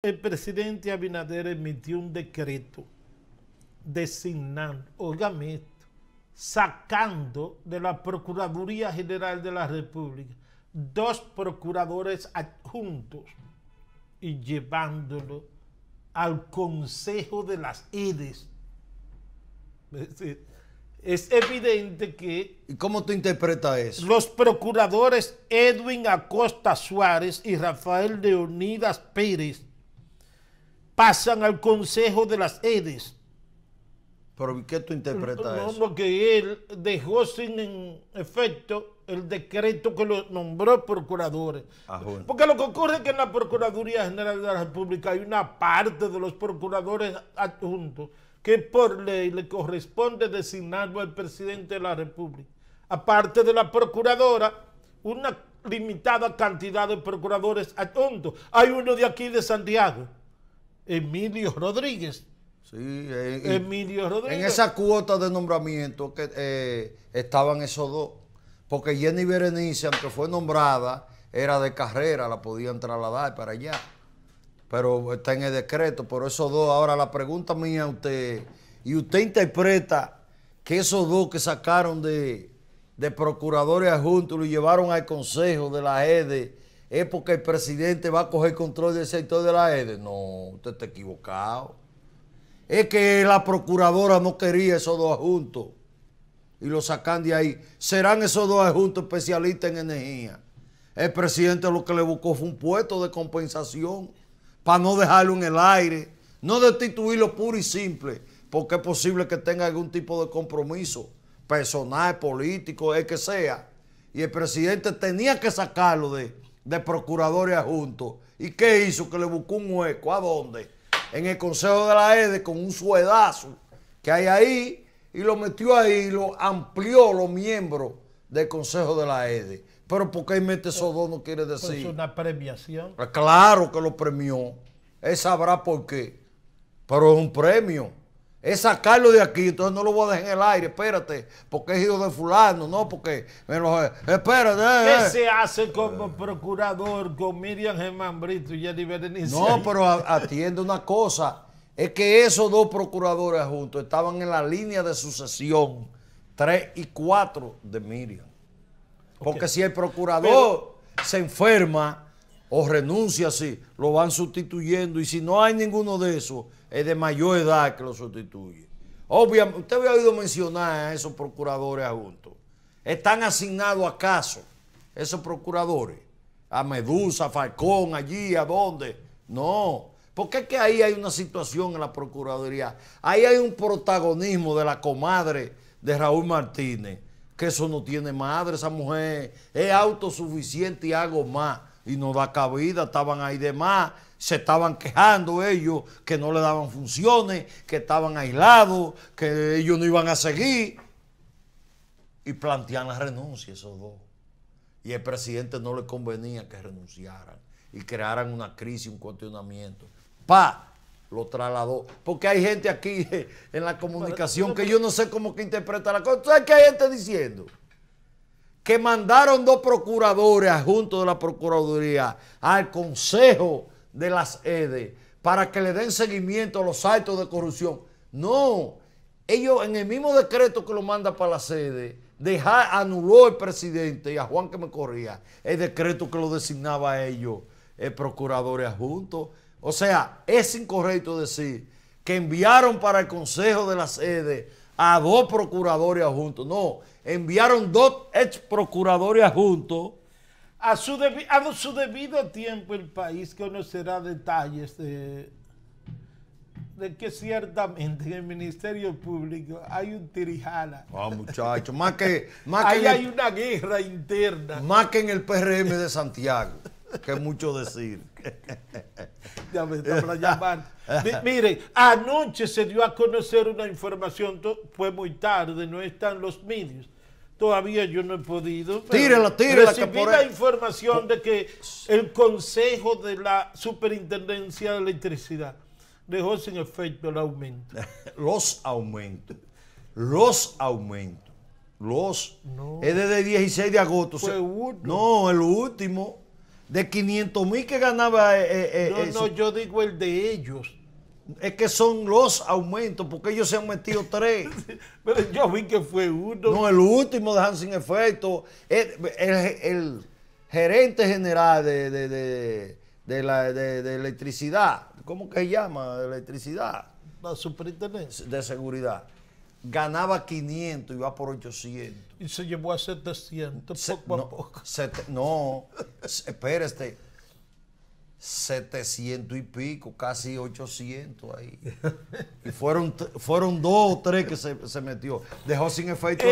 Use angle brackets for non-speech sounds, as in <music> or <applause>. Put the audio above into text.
El presidente Abinader emitió un decreto designando, oigan sacando de la Procuraduría General de la República dos procuradores adjuntos y llevándolo al Consejo de las Edes. Es, evidente que... ¿Y cómo tú interpretas eso? Los procuradores Edwin Acosta Suárez y Rafael Leonidas Pérez pasan al Consejo de las Edes. ¿Pero qué tú interpretas eso? Porque él dejó sin efecto el decreto que lo nombró procuradores. Ah, porque lo que ocurre es que en la Procuraduría General de la República hay una parte de los procuradores adjuntos que por ley le corresponde designarlo al presidente de la República. Aparte de la procuradora, una limitada cantidad de procuradores adjuntos. Hay uno de aquí de Santiago Emilio Rodríguez. Sí, eh, Emilio Rodríguez. En esa cuota de nombramiento que eh, estaban esos dos, porque Jenny Berenice, aunque fue nombrada, era de carrera, la podían trasladar para allá. Pero está en el decreto, por esos dos. Ahora la pregunta mía a usted, y usted interpreta que esos dos que sacaron de, de procuradores adjuntos lo llevaron al consejo de la EDE es porque el presidente va a coger control del sector de la EDE. E. No, usted está equivocado. Es que la procuradora no quería esos dos adjuntos y lo sacan de ahí. Serán esos dos adjuntos especialistas en energía. El presidente lo que le buscó fue un puesto de compensación para no dejarlo en el aire, no destituirlo puro y simple, porque es posible que tenga algún tipo de compromiso personal, político, el que sea. Y el presidente tenía que sacarlo de de procuradores adjuntos. ¿Y qué hizo? Que le buscó un hueco. ¿A dónde? En el Consejo de la EDE con un suedazo que hay ahí y lo metió ahí, y lo amplió los miembros del Consejo de la EDE. Pero porque qué mete esos dos no quiere pues decir. Es una premiación. Ah, claro que lo premió. Él sabrá por qué. Pero es un premio es sacarlo de aquí, entonces no lo voy a dejar en el aire, espérate, porque he ido de fulano, no, porque Espérate. Eh, ¿Qué eh. se hace como procurador con Miriam Germán Brito y Jenny Berenice? No, pero atiende una cosa, es que esos dos procuradores juntos estaban en la línea de sucesión 3 y 4 de Miriam. Porque si el procurador se enferma o renuncia si lo van sustituyendo y si no hay ninguno de esos, es de mayor edad que lo sustituye. Obviamente, usted había oído mencionar a esos procuradores juntos Están asignados a caso? esos procuradores, a Medusa, a Falcón, allí, a dónde. No, porque es que ahí hay una situación en la Procuraduría. Ahí hay un protagonismo de la comadre de Raúl Martínez, que eso no tiene madre, esa mujer es autosuficiente y hago más y no da cabida, estaban ahí de más, se estaban quejando ellos que no le daban funciones, que estaban aislados, que ellos no iban a seguir. Y plantean la renuncia esos dos. Y el presidente no le convenía que renunciaran y crearan una crisis, un cuestionamiento. ¡Pa! Lo trasladó. Porque hay gente aquí <laughs> en la comunicación que yo no sé cómo que interpreta la cosa. ¿Sabes qué hay gente diciendo? que mandaron dos procuradores adjuntos de la Procuraduría al Consejo de las EDE para que le den seguimiento a los actos de corrupción. No, ellos en el mismo decreto que lo manda para la sede, deja anuló el presidente y a Juan que me corría el decreto que lo designaba a ellos, el procurador adjunto. O sea, es incorrecto decir que enviaron para el Consejo de las Sede a dos procuradores adjuntos. No, enviaron dos ex procuradores adjuntos. A su, debido tiempo el país que será detalles de, de que ciertamente en el Ministerio Público hay un tirijala. Ah, muchachos, más que... Más Ahí hay una guerra interna. Más que en el PRM de Santiago que mucho decir. <laughs> ya me está para llamar. Miren, anoche se dio a conocer una información, fue muy tarde, no están los medios. Todavía yo no he podido. Tírela, tírela. Recibí la información de que el Consejo de la Superintendencia de Electricidad dejó sin efecto el aumento. <laughs> los aumentos. Los aumentos. Los. Es desde el 16 de agosto. Fue no, el último de 500 mil que ganaba. Eh, eh, eh, no, no, yo digo el de ellos. Es que son los aumentos, porque ellos se han metido <laughs> tres. Pero yo vi que fue uno. No, el último dejan sin efecto. El, el, gerente general de, electricidad, ¿cómo que se llama? Electricidad. La superintendencia. De seguridad ganaba 500 y va por 800. Y se llevó a 700 poco no, a poco. espérate. Este, 700 y pico, casi 800 ahí. <laughs> Y fueron, fueron dos o tres que se metió. Dejó sin efecto.